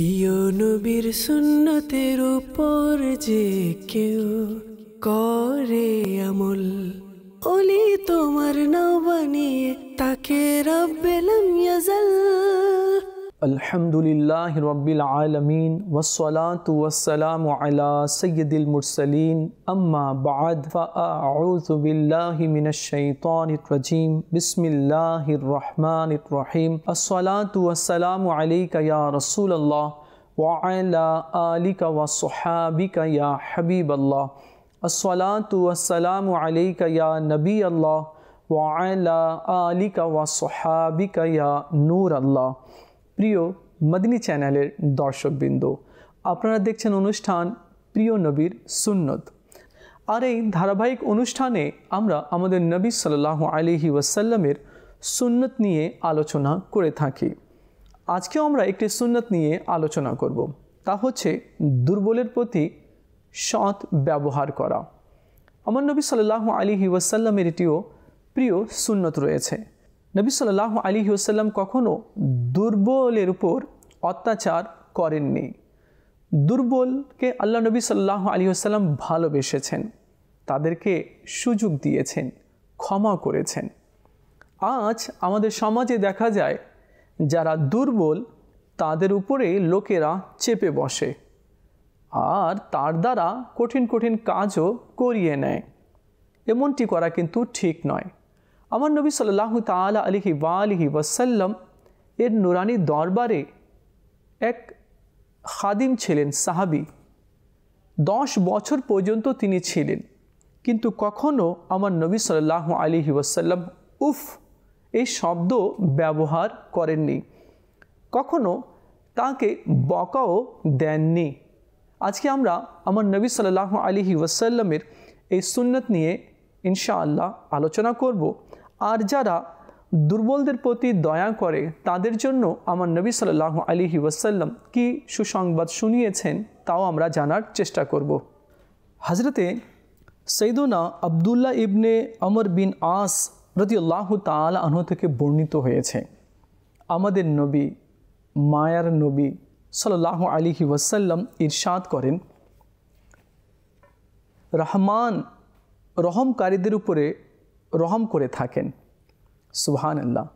প্রিয় নবীর সুন্নতের উপর যে কেউ করে আমল অলি তোমার নাও তাকে রব্বেলাম ইয়াজাল الحمد للہ رب العالمین والصلاة والسلام على سید المرسلین اما بعد فاعوذ باللہ من الشیطان الرجیم بسم اللہ الرحمن الرحیم الصلاة والسلام علیکہ یا رسول اللہ وعلی آلک وصحابک یا حبیب اللہ الصلاة والسلام علیکہ یا نبی اللہ وعلی آلک وصحابک یا نور اللہ প্রিয় মদিনী চ্যানেলের দর্শকবৃন্দ আপনারা দেখছেন অনুষ্ঠান প্রিয় নবীর সুন্নত আর এই ধারাবাহিক অনুষ্ঠানে আমরা আমাদের নবী সাল্লাহ আলিহি ওয়াসাল্লামের সুন্নত নিয়ে আলোচনা করে থাকি আজকেও আমরা একটি সুন্নত নিয়ে আলোচনা করব তা হচ্ছে দুর্বলের প্রতি সৎ ব্যবহার করা আমার নবী সাল্লাহ আলিহি ওয়াসাল্লামের এটিও প্রিয় সুন্নত রয়েছে নবী সাল্লাহ আলী ওসাল্লাম কখনও দুর্বলের উপর অত্যাচার করেননি দুর্বলকে আল্লাহ নবী সাল্লাহ আলী আসাল্লাম ভালোবেসেছেন তাদেরকে সুযোগ দিয়েছেন ক্ষমা করেছেন আজ আমাদের সমাজে দেখা যায় যারা দুর্বল তাদের উপরে লোকেরা চেপে বসে আর তার দ্বারা কঠিন কঠিন কাজও করিয়ে নেয় এমনটি করা কিন্তু ঠিক নয় আমার নবী সাল্লাহ তালা আলিহি বা আলিহি ওয়াসাল্লাম এর নুরানি দরবারে এক খাদিম ছিলেন সাহাবি দশ বছর পর্যন্ত তিনি ছিলেন কিন্তু কখনও আমার নবী সাল্লাহ আলিহি ওয়াসাল্লাম উফ এই শব্দ ব্যবহার করেননি কখনো তাকে বকাও দেননি আজকে আমরা আমার নবী সাল্লাহ আলিহি ওয়াসাল্লামের এই সুন্নত নিয়ে ইনশাআল্লাহ আলোচনা করব আর যারা দুর্বলদের প্রতি দয়া করে তাদের জন্য আমার নবী সাল্লাহ আলী ওয়াসাল্লাম কি সুসংবাদ শুনিয়েছেন তাও আমরা জানার চেষ্টা করব হাজরতে সৈদুনা আবদুল্লাহ ইবনে অমর বিন আস রতিউল্লাহ তাল আনহ থেকে বর্ণিত হয়েছে আমাদের নবী মায়ার নবী সাল্লাহ আলী ওয়াসাল্লাম ইরশাদ করেন রহমান রহমকারীদের উপরে রহম করে থাকেন সুহান আল্লাহ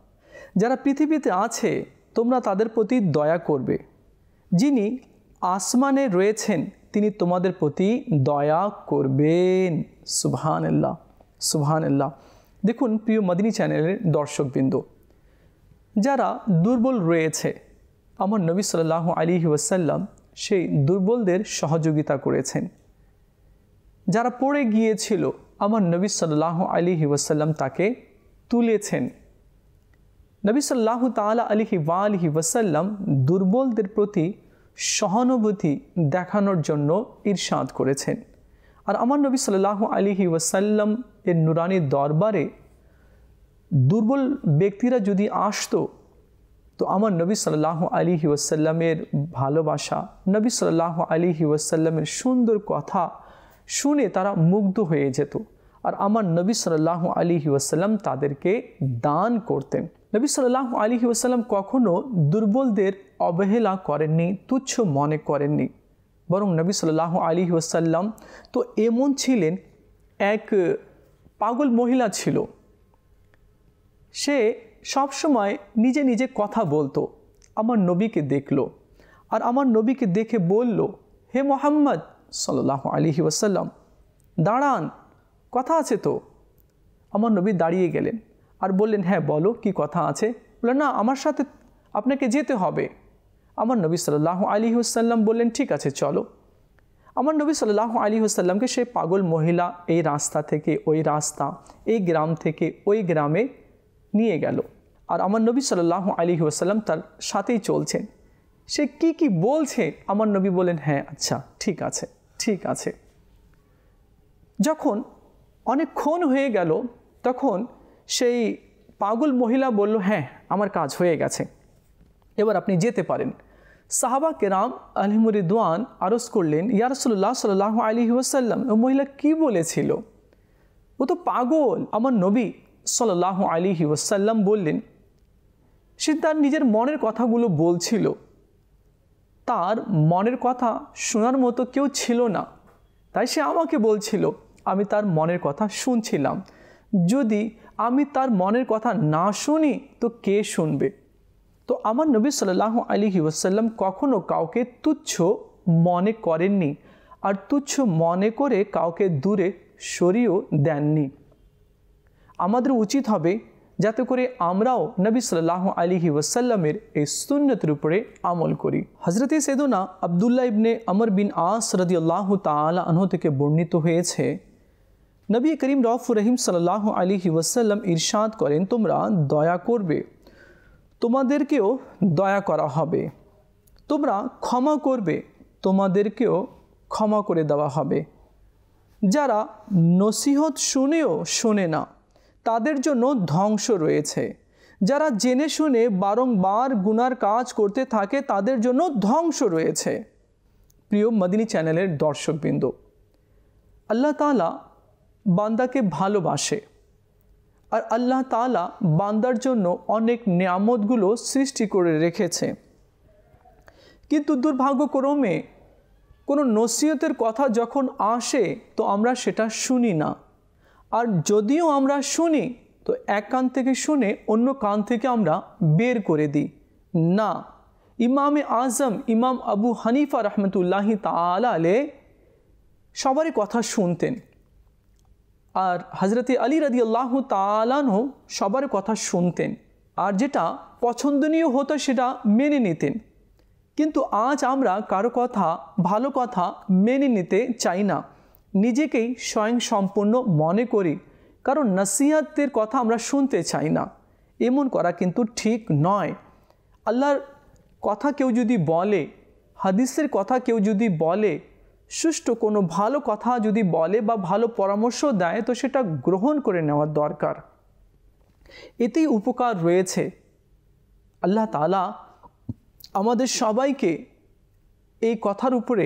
যারা পৃথিবীতে আছে তোমরা তাদের প্রতি দয়া করবে যিনি আসমানে রয়েছেন তিনি তোমাদের প্রতি দয়া করবেন সুহান আল্লাহ সুহান আল্লাহ দেখুন প্রিয় মদিনী চ্যানেলের দর্শকবৃন্দ যারা দুর্বল রয়েছে আমার নবী সাল্লাহ আলী ওয়াসাল্লাম সেই দুর্বলদের সহযোগিতা করেছেন যারা পড়ে গিয়েছিল আমার নবী সাল্লাহ আলি ওয়াসাল্লাম তাকে তুলেছেন নবী সাল্লাহ তালা আলিহি ওয়া আলহি ওয়াসাল্লাম দুর্বলদের প্রতি সহানুভূতি দেখানোর জন্য ইরশাদ করেছেন আর আমার নবী সাল্লাহ আলিহি ওয়াসাল্লাম এর নুরানি দরবারে দুর্বল ব্যক্তিরা যদি আসতো তো আমার নবী সাল্লাহ আলিহি ওয়াসাল্লামের ভালোবাসা নবী সাল্লাহ আলিহি ওয়াসাল্লামের সুন্দর কথা শুনে তারা মুগ্ধ হয়ে যেত আর আমার নবী সাল্লাহ আলী ওয়াসাল্লাম তাদেরকে দান করতেন নবী সাল্লাহ আলী ওয়াসাল্লাম কখনও দুর্বলদের অবহেলা করেননি তুচ্ছ মনে করেননি বরং নবী সাল্লাহ আলী ওয়াসাল্লাম তো এমন ছিলেন এক পাগল মহিলা ছিল সে সবসময় নিজে নিজে কথা বলতো আমার নবীকে দেখলো আর আমার নবীকে দেখে বলল হে মোহাম্মদ সাল্লাহ আলিহি ওয়াসাল্লাম দাঁড়ান কথা আছে তো আমার নবী দাঁড়িয়ে গেলেন আর বললেন হ্যাঁ বলো কি কথা আছে বললেন না আমার সাথে আপনাকে যেতে হবে আমার নবী সাল্লাহ আলী হুসাল্লাম বললেন ঠিক আছে চলো আমার নবী সাল্লাহ আলী হুসাল্লামকে সেই পাগল মহিলা এই রাস্তা থেকে ওই রাস্তা এই গ্রাম থেকে ওই গ্রামে নিয়ে গেল আর আমার নবী সাল্লাহ আলী হুসাল্লাম তার সাথেই চলছেন সে কি কি বলছে আমার নবী বলেন হ্যাঁ আচ্ছা ঠিক আছে ঠিক আছে যখন অনেকক্ষণ হয়ে গেল তখন সেই পাগল মহিলা বলল হ্যাঁ আমার কাজ হয়ে গেছে এবার আপনি যেতে পারেন সাহাবা কেরাম আলহিমুরিদওয়ান আরজ করলেন ইয়ারসুল্লাহ সাল আলী ওসাল্লাম ও মহিলা কি বলেছিল ও তো পাগল আমার নবী সাল্লাহ আলী ওসাল্লাম বললেন সে তার নিজের মনের কথাগুলো বলছিল তার মনের কথা শোনার মতো কেউ ছিল না তাই সে আমাকে বলছিল আমি তার মনের কথা শুনছিলাম যদি আমি তার মনের কথা না শুনি তো কে শুনবে তো আমার নবী সাল্লাহ আলী ওসাল্লাম কখনও কাউকে তুচ্ছ মনে করেননি আর তুচ্ছ মনে করে কাউকে দূরে সরিয়েও দেননি আমাদের উচিত হবে جی ہم نبی صلی اللہ علی وسلامر استندروپر ہمل کری حضرت سیدنا ابدوللہ ابن امر بین آسردی اللہ تعالی کے برنت ہوبی کریم رف رحیم صلی اللہ علیہ وسلم ارشاد کریں تمہارا دیا کرو تم کے دیا کرا تمہارا کما کرو تم کے دیا جا نصیحت شونے شونے তাদের জন্য ধ্বংস রয়েছে যারা জেনে শুনে বারংবার গুনার কাজ করতে থাকে তাদের জন্য ধ্বংস রয়েছে প্রিয় মদিনী চ্যানেলের দর্শকবৃন্দ আল্লাহ তালা বান্দাকে ভালোবাসে আর আল্লাহ তালা বান্দার জন্য অনেক নিয়ামতগুলো সৃষ্টি করে রেখেছে কিন্তু দুর্ভাগ্যক্রমে কোনো নসিহতের কথা যখন আসে তো আমরা সেটা শুনি না আর যদিও আমরা শুনি তো এক কান থেকে শুনে অন্য কান থেকে আমরা বের করে দিই না ইমামে আজম ইমাম আবু হানিফা রহমতুল্লাহি তালে সবারই কথা শুনতেন আর হজরত আলী রাজি আল্লাহ তালানও সবার কথা শুনতেন আর যেটা পছন্দনীয় হতো সেটা মেনে নিতেন কিন্তু আজ আমরা কারো কথা ভালো কথা মেনে নিতে চাই না নিজেকেই স্বয়ং সম্পূর্ণ মনে করি কারণ নসিহাতের কথা আমরা শুনতে চাই না এমন করা কিন্তু ঠিক নয় আল্লাহর কথা কেউ যদি বলে হাদিসের কথা কেউ যদি বলে সুষ্ঠু কোনো ভালো কথা যদি বলে বা ভালো পরামর্শ দেয় তো সেটা গ্রহণ করে নেওয়ার দরকার এতেই উপকার রয়েছে আল্লাহ তালা আমাদের সবাইকে এই কথার উপরে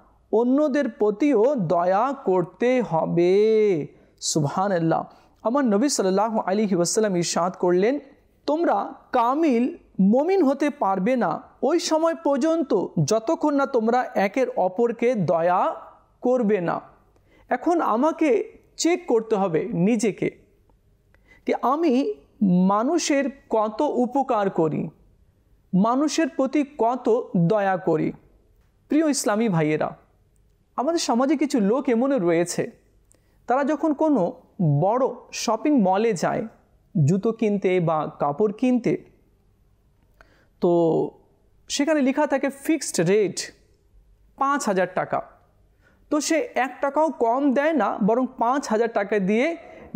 অন্যদের প্রতিও দয়া করতে হবে সুহান আল্লাহ আমার নবী সাল্লাহ আলী ওয়াসাল্লাম ইরশাদ করলেন তোমরা কামিল মমিন হতে পারবে না ওই সময় পর্যন্ত যতক্ষণ না তোমরা একের অপরকে দয়া করবে না এখন আমাকে চেক করতে হবে নিজেকে যে আমি মানুষের কত উপকার করি মানুষের প্রতি কত দয়া করি প্রিয় ইসলামী ভাইয়েরা আমাদের সমাজে কিছু লোক এমনও রয়েছে তারা যখন কোনো বড় শপিং মলে যায় জুতো কিনতে বা কাপড় কিনতে তো সেখানে লেখা থাকে ফিক্সড রেট পাঁচ হাজার টাকা তো সে এক টাকাও কম দেয় না বরং পাঁচ হাজার টাকা দিয়ে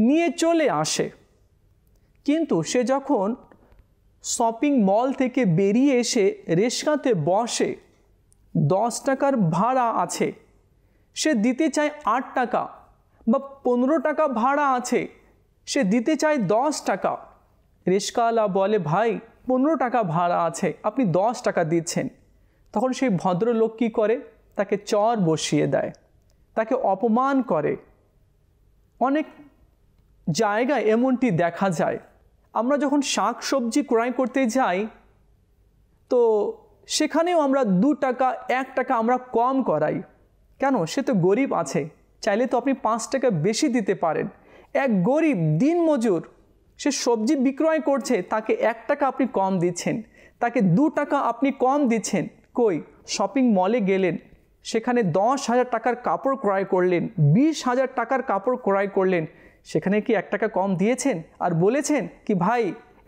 নিয়ে চলে আসে কিন্তু সে যখন শপিং মল থেকে বেরিয়ে এসে রেশকাতে বসে দশ টাকার ভাড়া আছে সে দিতে চায় আট টাকা বা পনেরো টাকা ভাড়া আছে সে দিতে চায় দশ টাকা রেশকালা বলে ভাই পনেরো টাকা ভাড়া আছে আপনি দশ টাকা দিচ্ছেন তখন সেই ভদ্রলোক কী করে তাকে চর বসিয়ে দেয় তাকে অপমান করে অনেক জায়গায় এমনটি দেখা যায় আমরা যখন শাক সবজি ক্রয় করতে যাই তো সেখানেও আমরা দু টাকা এক টাকা আমরা কম করাই কেন সে তো গরিব আছে চাইলে তো আপনি পাঁচ টাকা বেশি দিতে পারেন এক গরিব দিন মজুর সে সবজি বিক্রয় করছে তাকে এক টাকা আপনি কম দিচ্ছেন তাকে দু টাকা আপনি কম দিচ্ছেন কই শপিং মলে গেলেন সেখানে দশ হাজার টাকার কাপড় ক্রয় করলেন বিশ হাজার টাকার কাপড় ক্রয় করলেন সেখানে কি এক টাকা কম দিয়েছেন আর বলেছেন কি ভাই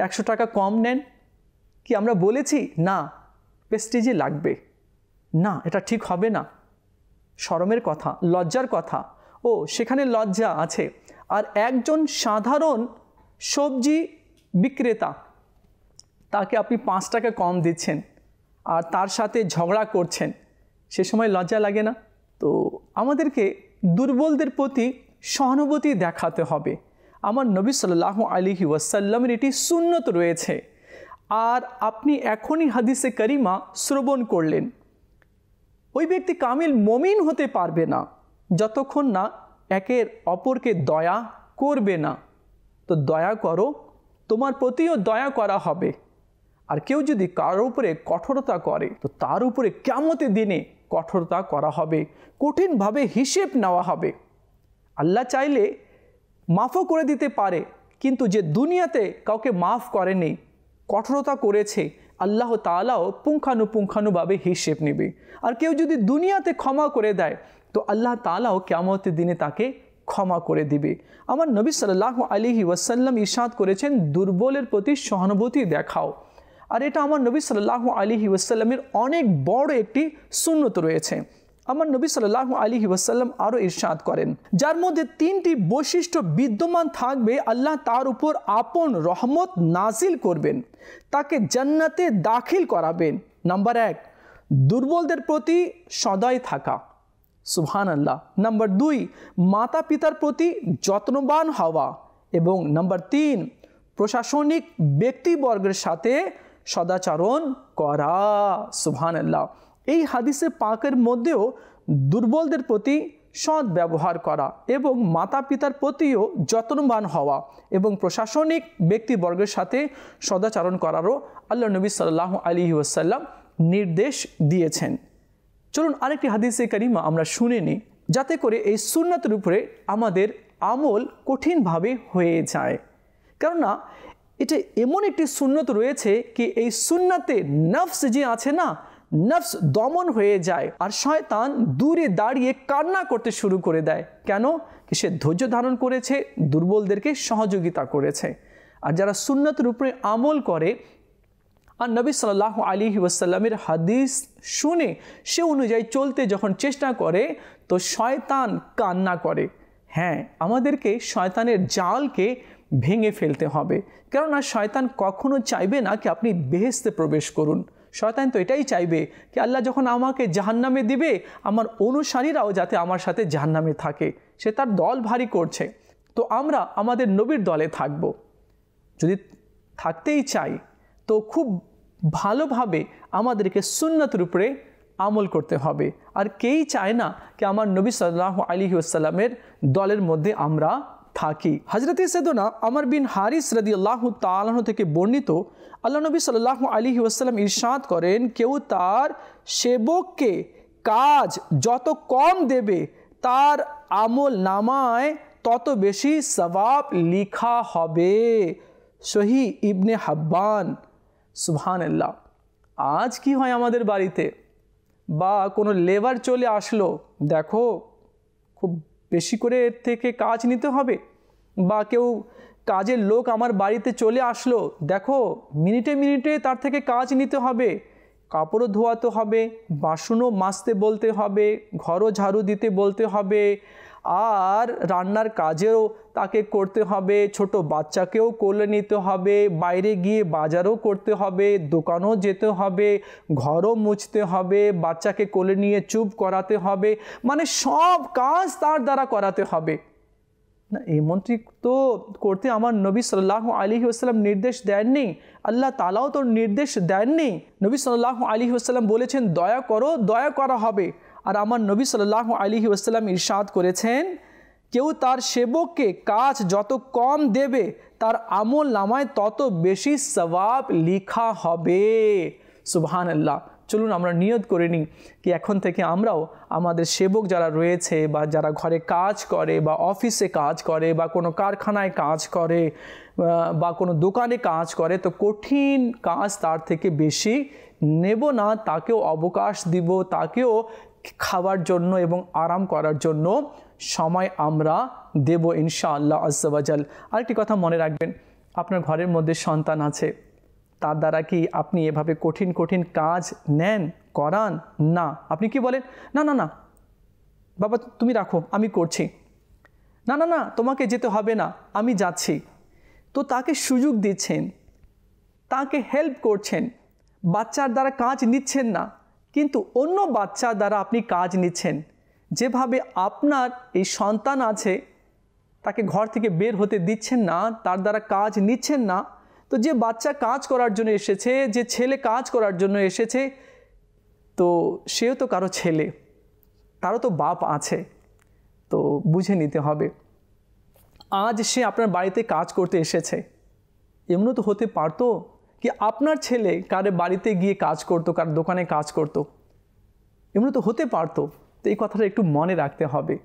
একশো টাকা কম নেন কি আমরা বলেছি না পেস্টিজি লাগবে না এটা ঠিক হবে না সরমের কথা লজ্জার কথা ও সেখানে লজ্জা আছে আর একজন সাধারণ সবজি বিক্রেতা তাকে আপনি পাঁচ টাকা কম দিচ্ছেন আর তার সাথে ঝগড়া করছেন সে সময় লজ্জা লাগে না তো আমাদেরকে দুর্বলদের প্রতি সহানুভূতি দেখাতে হবে আমার নবী সাল্লাহ আলিহি ওয়াসাল্লামের এটি সুন্নত রয়েছে আর আপনি এখনই হাদিসে করিমা শ্রবণ করলেন ওই ব্যক্তি কামিল মমিন হতে পারবে না যতক্ষণ না একের অপরকে দয়া করবে না তো দয়া করো তোমার প্রতিও দয়া করা হবে আর কেউ যদি কারোর উপরে কঠোরতা করে তো তার উপরে কেমতে দিনে কঠোরতা করা হবে কঠিনভাবে হিসেব নেওয়া হবে আল্লাহ চাইলে মাফও করে দিতে পারে কিন্তু যে দুনিয়াতে কাউকে মাফ করেনি কঠোরতা করেছে আল্লাহ তালাও পুঙ্খানুপুঙ্খানুভাবে হিসেব নেবে আর কেউ যদি দুনিয়াতে ক্ষমা করে দেয় তো আল্লাহ তালাও কেমতের দিনে তাকে ক্ষমা করে দিবে আমার নবী সাল্লাহ আলিহি ওয়াসাল্লাম ইশাদ করেছেন দুর্বলের প্রতি সহানুভূতি দেখাও আর এটা আমার নবী সাল্লাহ আলিহি ওয়াসাল্লামের অনেক বড় একটি শূন্যত রয়েছে আমার নবী সাল্লাহ আলী ওয়াসাল্লাম আরও ইরশাদ করেন যার মধ্যে তিনটি বৈশিষ্ট্য বিদ্যমান থাকবে আল্লাহ তার উপর আপন রহমত নাজিল করবেন তাকে জান্নাতে দাখিল করাবেন নাম্বার এক দুর্বলদের প্রতি সদয় থাকা সুহান আল্লাহ নাম্বার দুই মাতা পিতার প্রতি যত্নবান হওয়া এবং নাম্বার তিন প্রশাসনিক ব্যক্তিবর্গের সাথে সদাচরণ করা সুহান আল্লাহ এই হাদিসে পাকের মধ্যেও দুর্বলদের প্রতি সৎ ব্যবহার করা এবং মাতা পিতার প্রতিও যত্নবান হওয়া এবং প্রশাসনিক ব্যক্তিবর্গের সাথে সদাচারণ করারও আল্লাহ নবী সাল্লাহ আলী ওসাল্লাম নির্দেশ দিয়েছেন চলুন আরেকটি হাদিসে কারিমা আমরা শুনে নিই যাতে করে এই সুন্নতের উপরে আমাদের আমল কঠিনভাবে হয়ে যায় কেননা এটা এমন একটি সুন্নত রয়েছে কি এই সুন্নাতে নফস যে আছে না নফস দমন হয়ে যায় আর শয়তান দূরে দাঁড়িয়ে কান্না করতে শুরু করে দেয় কেন কি সে ধৈর্য ধারণ করেছে দুর্বলদেরকে সহযোগিতা করেছে আর যারা সুন্নতের উপরে আমল করে আর নবী সাল্লাহ আলী ওয়াসাল্লামের হাদিস শুনে সে অনুযায়ী চলতে যখন চেষ্টা করে তো শয়তান কান্না করে হ্যাঁ আমাদেরকে শয়তানের জালকে ভেঙে ফেলতে হবে কেননা শয়তান কখনো চাইবে না কি আপনি বেহেস্তে প্রবেশ করুন শয়তান তো এটাই চাইবে কি আল্লাহ যখন আমাকে জাহান্নামে দিবে আমার অনুসারীরাও যাতে আমার সাথে জাহান্নামে থাকে সে তার দল ভারী করছে তো আমরা আমাদের নবীর দলে থাকব যদি থাকতেই চাই তো খুব ভালোভাবে আমাদেরকে সুন্নত উপরে আমল করতে হবে আর কেই চায় না কি আমার নবী সাল্লাহ আলী আসাল্লামের দলের মধ্যে আমরা থাকি হজরত সেদনা আমর বিন হারিস রদি আল্লাহ তালন থেকে বর্ণিত আল্লাহ নবী সাল্লাহ আলী ওয়াসাল্লাম ইরশাদ করেন কেউ তার সেবককে কাজ যত কম দেবে তার আমল নামায় তত বেশি সবাব লিখা হবে সহি ইবনে হাব্বান সুবহানাল্লাহ আজ কি হয় আমাদের বাড়িতে বা কোনো লেবার চলে আসলো দেখো খুব বেশি করে এর থেকে কাজ নিতে হবে বা কেউ কাজের লোক আমার বাড়িতে চলে আসলো দেখো মিনিটে মিনিটে তার থেকে কাজ নিতে হবে কাপড়ও ধোয়াতে হবে বাসনও মাজতে বলতে হবে ঘরও ঝাড়ু দিতে বলতে হবে আর রান্নার কাজেও তাকে করতে হবে ছোট বাচ্চাকেও কোলে নিতে হবে বাইরে গিয়ে বাজারও করতে হবে দোকানও যেতে হবে ঘরও মুছতে হবে বাচ্চাকে কোলে নিয়ে চুপ করাতে হবে মানে সব কাজ তার দ্বারা করাতে হবে না এমনটি তো করতে আমার নবী সাল্লাহ আলী আসসালাম নির্দেশ দেননি আল্লাহ তালাও তো নির্দেশ দেননি নবী সাল্লাহ আলী আসসালাম বলেছেন দয়া করো দয়া করা হবে আর আমার নবী সাল্লাহ আলী ওসাল্লাম ইরশাদ করেছেন কেউ তার সেবককে কাজ যত কম দেবে তার আমল নামায় তত বেশি সবাব লিখা হবে সুবহান আল্লাহ চলুন আমরা নিয়ত করে নিই কি এখন থেকে আমরাও আমাদের সেবক যারা রয়েছে বা যারা ঘরে কাজ করে বা অফিসে কাজ করে বা কোনো কারখানায় কাজ করে বা কোনো দোকানে কাজ করে তো কঠিন কাজ তার থেকে বেশি নেব না তাকেও অবকাশ দিব তাকেও খাওয়ার জন্য এবং আরাম করার জন্য সময় আমরা দেব আল্লাহ আজাল আরেকটি কথা মনে রাখবেন আপনার ঘরের মধ্যে সন্তান আছে তার দ্বারা কি আপনি এভাবে কঠিন কঠিন কাজ নেন করান না আপনি কি বলেন না না না বাবা তুমি রাখো আমি করছি না না না তোমাকে যেতে হবে না আমি যাচ্ছি তো তাকে সুযোগ দিচ্ছেন তাকে হেল্প করছেন বাচ্চার দ্বারা কাজ নিচ্ছেন না কিন্তু অন্য বাচ্চা দ্বারা আপনি কাজ নিচ্ছেন যেভাবে আপনার এই সন্তান আছে তাকে ঘর থেকে বের হতে দিচ্ছেন না তার দ্বারা কাজ নিচ্ছেন না তো যে বাচ্চা কাজ করার জন্য এসেছে যে ছেলে কাজ করার জন্য এসেছে তো সেও তো কারো ছেলে তারও তো বাপ আছে তো বুঝে নিতে হবে আজ সে আপনার বাড়িতে কাজ করতে এসেছে এমনও তো হতে পারতো কি আপনার ছেলে কারে বাড়িতে গিয়ে কাজ করতো কার দোকানে কাজ করতো এগুলো তো হতে পারতো তো এই কথাটা একটু মনে রাখতে হবে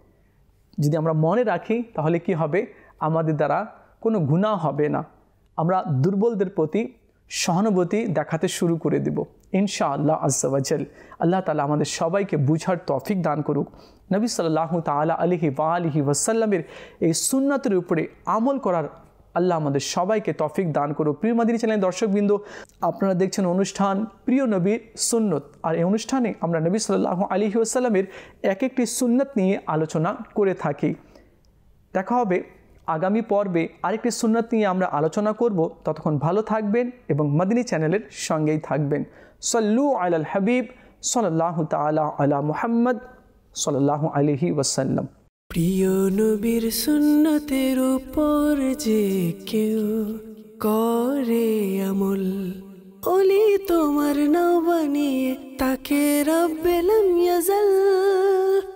যদি আমরা মনে রাখি তাহলে কি হবে আমাদের দ্বারা কোনো গুণা হবে না আমরা দুর্বলদের প্রতি সহানুভূতি দেখাতে শুরু করে দেব ইনশা আল্লাহ আজ্জাল আল্লাহ তালা আমাদের সবাইকে বুঝার তফিক দান করুক নবী সাল্লাহ তালা আলহি ওয়া আলহি ওয়াসাল্লামের এই সুন্নাতের উপরে আমল করার আল্লাহ আমাদের সবাইকে তফিক দান করুক প্রিয় মাদিনী চ্যানেলের দর্শকবৃন্দ আপনারা দেখছেন অনুষ্ঠান প্রিয় নবীর সুন্নত আর এই অনুষ্ঠানে আমরা নবী সাল্লাহ আলী আসাল্লামের এক একটি সুন্নত নিয়ে আলোচনা করে থাকি দেখা হবে আগামী পর্বে আরেকটি সুন্নত নিয়ে আমরা আলোচনা করব ততক্ষণ ভালো থাকবেন এবং মাদিনী চ্যানেলের সঙ্গেই থাকবেন সল্লু আল হাবিব সাল্লাহ তালা আলা মুহাম্মদ সাল্লাহ আলহি ওয়াসাল্লাম প্রিয় নবীর সুন্নতের উপর যে কেউ করে আমল অলি তোমার নবানি তাকে রব্বেলাম ইয়াজাল